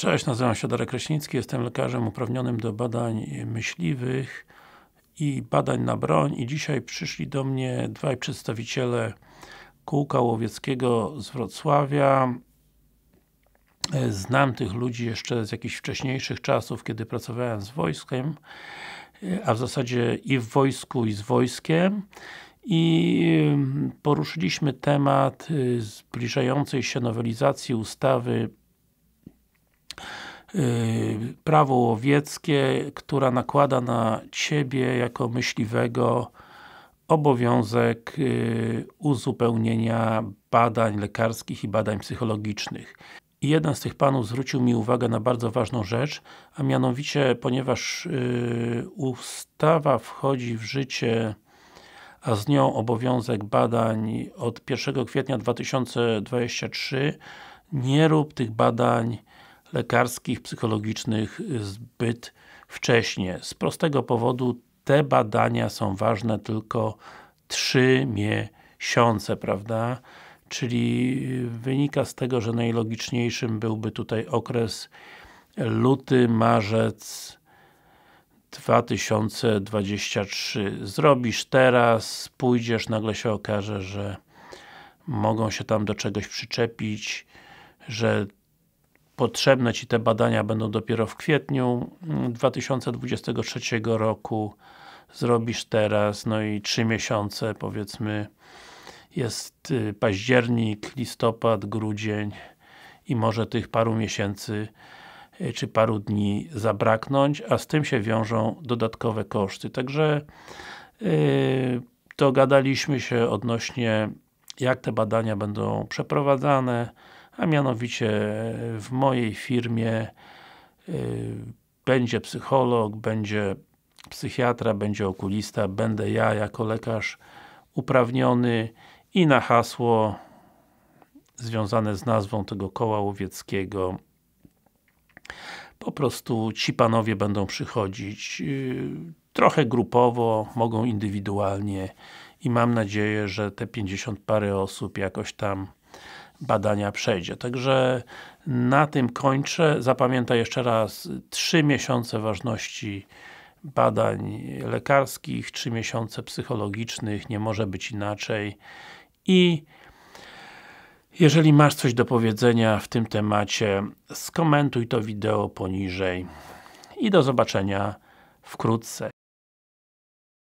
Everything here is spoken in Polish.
Cześć, nazywam się Darek Kraśnicki, jestem lekarzem uprawnionym do badań myśliwych i badań na broń i dzisiaj przyszli do mnie dwaj przedstawiciele Kółka Łowieckiego z Wrocławia. Znam tych ludzi jeszcze z jakichś wcześniejszych czasów, kiedy pracowałem z wojskiem, a w zasadzie i w wojsku, i z wojskiem i mm, poruszyliśmy temat y, zbliżającej się nowelizacji ustawy Y, prawo łowieckie, która nakłada na Ciebie jako myśliwego obowiązek y, uzupełnienia badań lekarskich i badań psychologicznych. I jeden z tych panów zwrócił mi uwagę na bardzo ważną rzecz, a mianowicie, ponieważ y, ustawa wchodzi w życie a z nią obowiązek badań od 1 kwietnia 2023 nie rób tych badań lekarskich, psychologicznych zbyt wcześnie. Z prostego powodu te badania są ważne tylko 3 miesiące, prawda? Czyli wynika z tego, że najlogiczniejszym byłby tutaj okres luty, marzec 2023. Zrobisz teraz, pójdziesz, nagle się okaże, że mogą się tam do czegoś przyczepić, że potrzebne Ci te badania będą dopiero w kwietniu 2023 roku zrobisz teraz, no i trzy miesiące powiedzmy jest y, październik, listopad, grudzień i może tych paru miesięcy y, czy paru dni zabraknąć, a z tym się wiążą dodatkowe koszty. Także yy, dogadaliśmy się odnośnie jak te badania będą przeprowadzane, a mianowicie w mojej firmie y, będzie psycholog, będzie psychiatra, będzie okulista, będę ja jako lekarz uprawniony i na hasło związane z nazwą tego koła łowieckiego po prostu ci panowie będą przychodzić y, trochę grupowo, mogą indywidualnie i mam nadzieję, że te 50 parę osób jakoś tam badania przejdzie. Także na tym kończę. Zapamiętaj jeszcze raz 3 miesiące ważności badań lekarskich, 3 miesiące psychologicznych, nie może być inaczej. I jeżeli masz coś do powiedzenia w tym temacie, skomentuj to wideo poniżej i do zobaczenia wkrótce.